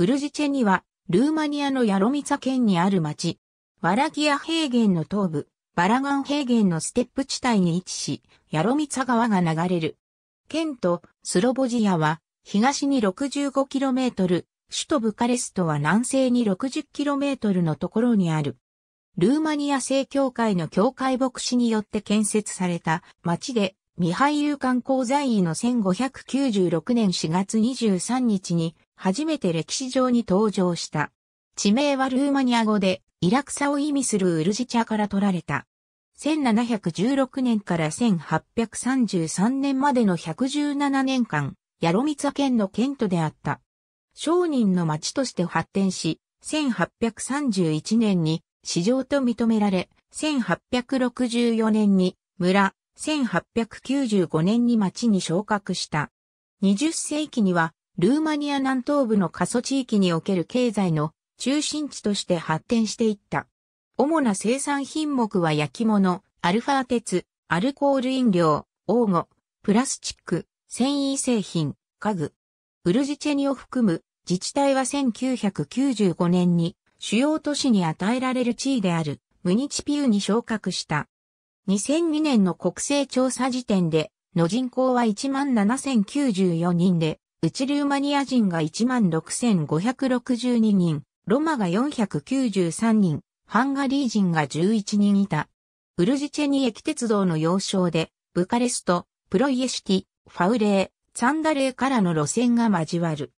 ウルジチェには、ルーマニアのヤロミツァ県にある町、ワラギア平原の東部、バラガン平原のステップ地帯に位置し、ヤロミツァ川が流れる。県とスロボジアは、東に 65km、首都ブカレストは南西に 60km のところにある。ルーマニア正教会の教会牧師によって建設された町で、ミハイユ観光在位の1596年4月23日に初めて歴史上に登場した。地名はルーマニア語で、イラクサを意味するウルジチャから取られた。1716年から1833年までの117年間、ヤロミツァ県の県都であった。商人の町として発展し、1831年に市場と認められ、1864年に村、1895年に町に昇格した。20世紀にはルーマニア南東部の過疎地域における経済の中心地として発展していった。主な生産品目は焼き物、アルファ鉄、アルコール飲料、黄金、プラスチック、繊維製品、家具。ウルジチェニを含む自治体は1995年に主要都市に与えられる地位であるムニチピウに昇格した。2002年の国勢調査時点での人口は17,094人で内ルーマニア人が16,562人、ロマが493人、ハンガリー人が11人いた。ウルジチェニ駅鉄道の要衝で、ブカレスト、プロイエシティ、ファウレー、サンダレーからの路線が交わる。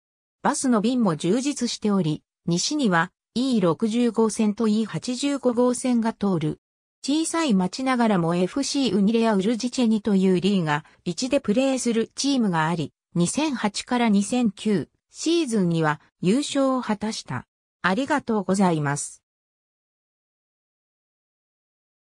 バスの便も充実しており、西には E65 線と E85 号線が通る。小さい町ながらも FC ウニレアウルジチェニというリーが1でプレーするチームがあり、2008から2009シーズンには優勝を果たした。ありがとうございます。